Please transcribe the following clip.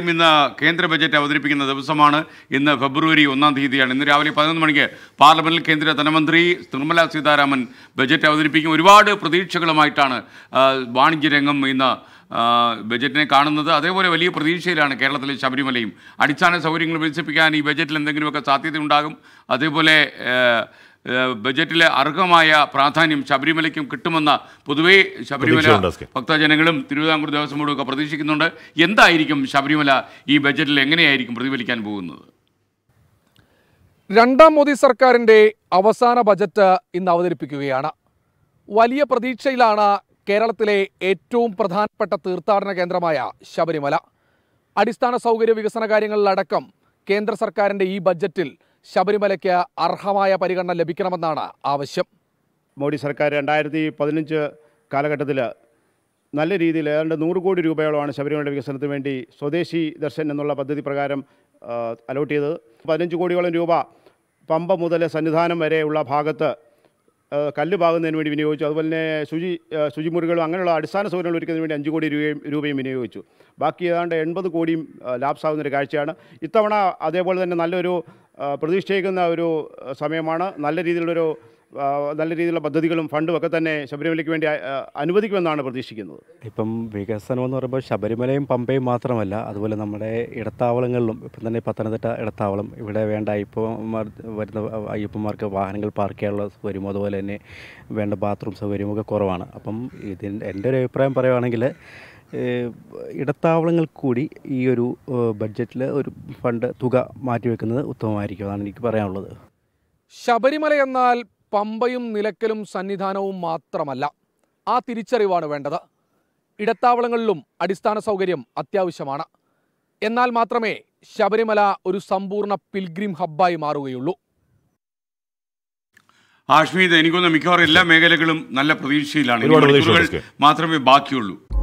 ഇന്ന് കേന്ദ്ര ബജറ്റ് അവതരിപ്പിക്കുന്ന ദിവസമാണ് ഇന്ന് ഫെബ്രുവരി ഒന്നാം തീയതിയാണ് ഇന്ന് രാവിലെ പതിനൊന്ന് മണിക്ക് പാർലമെന്റിൽ കേന്ദ്ര ധനമന്ത്രി നിർമ്മല സീതാരാമൻ ബജറ്റ് അവതരിപ്പിക്കും ഒരുപാട് പ്രതീക്ഷകളുമായിട്ടാണ് വാണിജ്യരംഗം ഇന്ന് ബജറ്റിനെ കാണുന്നത് അതേപോലെ വലിയ പ്രതീക്ഷയിലാണ് കേരളത്തിലെ ശബരിമലയും അടിസ്ഥാന സൗകര്യങ്ങൾ വികസിപ്പിക്കാൻ ഈ ബജറ്റിൽ എന്തെങ്കിലുമൊക്കെ സാധ്യതയുണ്ടാകും അതേപോലെ ബജറ്റിലെ അർഹമായ പ്രാധാന്യം ശബരിമലയ്ക്കും കിട്ടുമെന്ന പൊതുവേ ശബരിമല ഭക്തജനങ്ങളും തിരുവിതാംകൂർ ദേവസ്വം ബോർഡും ഒക്കെ പ്രതീക്ഷിക്കുന്നുണ്ട് എന്തായിരിക്കും ശബരിമല ഈ ബജറ്റിൽ എങ്ങനെയായിരിക്കും പ്രതിഫലിക്കാൻ പോകുന്നത് രണ്ടാം മോദി സർക്കാരിൻ്റെ അവസാന ബജറ്റ് ഇന്ന് അവതരിപ്പിക്കുകയാണ് വലിയ പ്രതീക്ഷയിലാണ് കേരളത്തിലെ ഏറ്റവും പ്രധാനപ്പെട്ട തീർത്ഥാടന കേന്ദ്രമായ ശബരിമല അടിസ്ഥാന സൗകര്യ വികസന കാര്യങ്ങളിലടക്കം കേന്ദ്ര സർക്കാരിൻ്റെ ഈ ബജറ്റിൽ ശബരിമലയ്ക്ക് അർഹമായ പരിഗണന ലഭിക്കണമെന്നാണ് ആവശ്യം മോഡി സർക്കാർ രണ്ടായിരത്തി പതിനഞ്ച് കാലഘട്ടത്തിൽ നല്ല രീതിയിൽ ഏതാണ്ട് നൂറ് കോടി രൂപയോളമാണ് ശബരിമല വികസനത്തിന് വേണ്ടി സ്വദേശി ദർശൻ എന്നുള്ള പദ്ധതി പ്രകാരം അലോട്ട് ചെയ്തത് പതിനഞ്ച് കോടിയോളം രൂപ പമ്പ മുതൽ സന്നിധാനം വരെയുള്ള ഭാഗത്ത് കല്ല് പാകുന്നതിന് വേണ്ടി വിനിയോഗിച്ചു അതുപോലെ തന്നെ ശുചി ശുചിമുറികളും അങ്ങനെയുള്ള അടിസ്ഥാന സൗകര്യങ്ങൾ ഒരുക്കുന്നതിന് വേണ്ടി അഞ്ച് കോടി രൂപയും രൂപയും വിനിയോഗിച്ചു ബാക്കി ഏതാണ്ട് എൺപത് കോടിയും ലാപ്സാകുന്നൊരു കാഴ്ചയാണ് ഇത്തവണ അതേപോലെ തന്നെ നല്ലൊരു പ്രതീക്ഷിച്ചേക്കുന്ന ഒരു സമയമാണ് നല്ല രീതിയിലുള്ളൊരു നല്ല രീതിയിലുള്ള പദ്ധതികളും ഫണ്ടും ഒക്കെ തന്നെ ശബരിമലയ്ക്ക് വേണ്ടി അനുവദിക്കുമെന്നാണ് പ്രതീക്ഷിക്കുന്നത് ഇപ്പം വികസനം എന്ന് പറയുമ്പോൾ ശബരിമലയും പമ്പയും മാത്രമല്ല അതുപോലെ നമ്മുടെ ഇടത്താവളങ്ങളിലും ഇപ്പം തന്നെ പത്തനംതിട്ട ഇടത്താവളം ഇവിടെ വേണ്ട അയ്യപ്പന്മാർ വരുന്ന അയ്യപ്പന്മാർക്ക് വാഹനങ്ങൾ പാർക്ക് ചെയ്യാനുള്ള സൗകര്യം അതുപോലെ തന്നെ വേണ്ട ബാത്റൂം സൗകര്യമൊക്കെ കുറവാണ് അപ്പം ഇതിൻ്റെ എൻ്റെ ഒരു അഭിപ്രായം പറയുകയാണെങ്കിൽ ഇടത്താവളങ്ങൾ കൂടി ഈ ഒരു ബഡ്ജറ്റിൽ ഒരു ഫണ്ട് തുക മാറ്റിവെക്കുന്നത് ഉത്തമമായിരിക്കും എന്നാണ് എനിക്ക് പറയാനുള്ളത് ശബരിമല എന്നാൽ പമ്പയും നിലക്കലും സന്നിധാനവും മാത്രമല്ല ആ തിരിച്ചറിവാണ് വേണ്ടത് ഇടത്താവളങ്ങളിലും അടിസ്ഥാന സൗകര്യം അത്യാവശ്യമാണ് എന്നാൽ മാത്രമേ ശബരിമല ഒരു സമ്പൂർണ്ണ പിൽഗ്രിം ഹബ്ബായി മാറുകയുള്ളൂ ആഷ്മീത് എനിക്കൊന്ന് മിക്കവാറും എല്ലാ മേഖലകളും നല്ല പ്രതീക്ഷയിലാണ് മാത്രമേ ബാക്കിയുള്ളൂ